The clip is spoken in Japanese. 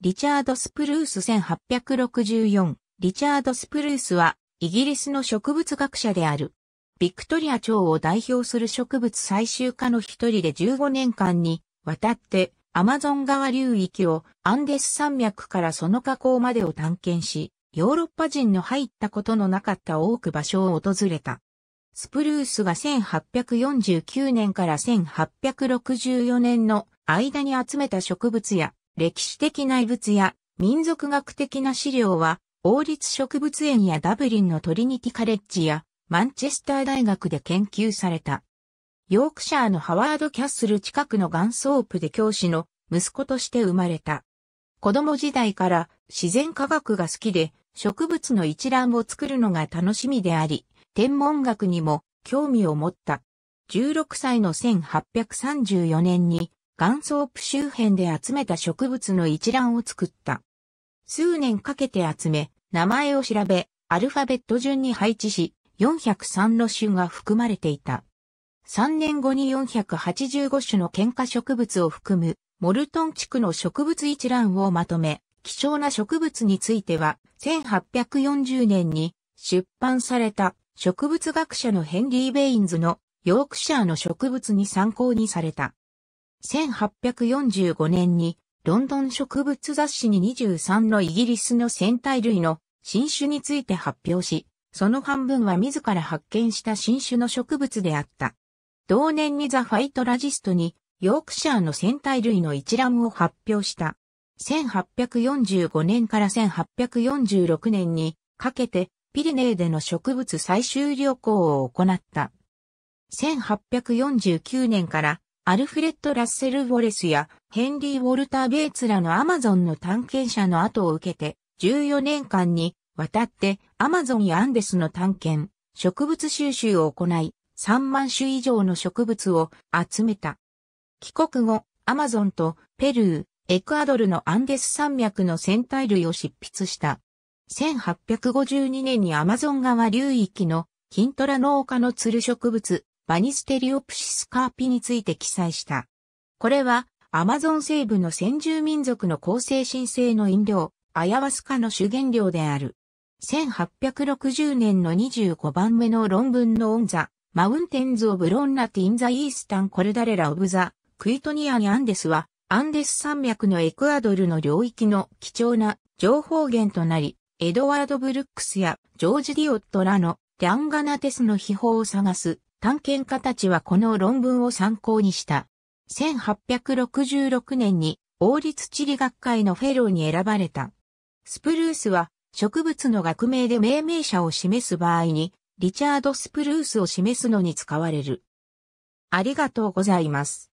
リチャード・スプルース1864。リチャード・スプルースは、イギリスの植物学者である。ビクトリア朝を代表する植物採集家の一人で15年間に渡ってアマゾン川流域をアンデス山脈からその河口までを探検し、ヨーロッパ人の入ったことのなかった多く場所を訪れた。スプルースが1849年から1864年の間に集めた植物や歴史的内物や民族学的な資料は、王立植物園やダブリンのトリニティカレッジやマンチェスター大学で研究された。ヨークシャーのハワード・キャッスル近くのガンソープで教師の息子として生まれた。子供時代から自然科学が好きで植物の一覧を作るのが楽しみであり、天文学にも興味を持った。16歳の1834年に元ソープ周辺で集めた植物の一覧を作った。数年かけて集め、名前を調べ、アルファベット順に配置し、403の種が含まれていた。3年後に485種の喧嘩植物を含む、モルトン地区の植物一覧をまとめ、希少な植物については、1840年に出版された植物学者のヘンリー・ベインズのヨークシャーの植物に参考にされた。1845年にロンドン植物雑誌に23のイギリスの戦隊類の新種について発表し、その半分は自ら発見した新種の植物であった。同年にザ・ファイトラジストにヨークシャーの戦隊類の一覧を発表した。1845年から1846年にかけてピリネーでの植物採集旅行を行った。1849年からアルフレッド・ラッセル・ウォレスやヘンリー・ウォルター・ベイツらのアマゾンの探検者の後を受けて、14年間にわたってアマゾンやアンデスの探検、植物収集を行い、3万種以上の植物を集めた。帰国後、アマゾンとペルー、エクアドルのアンデス山脈の生体類を執筆した。1852年にアマゾン川流域のキントラ農家のツル植物、バニステリオプシスカーピについて記載した。これは、アマゾン西部の先住民族の構成神聖の飲料、アヤワスカの主原料である。1860年の25番目の論文のオンザ、マウンテンズ・オブ・ロンナティン・ザ・イースタン・コルダレラ・オブ・ザ・クイトニアン・アンデスは、アンデス山脈のエクアドルの領域の貴重な情報源となり、エドワード・ブルックスやジョージ・ディオットらのアンガナテスの秘宝を探す探検家たちはこの論文を参考にした。1866年に王立地理学会のフェローに選ばれた。スプルースは植物の学名で命名者を示す場合に、リチャード・スプルースを示すのに使われる。ありがとうございます。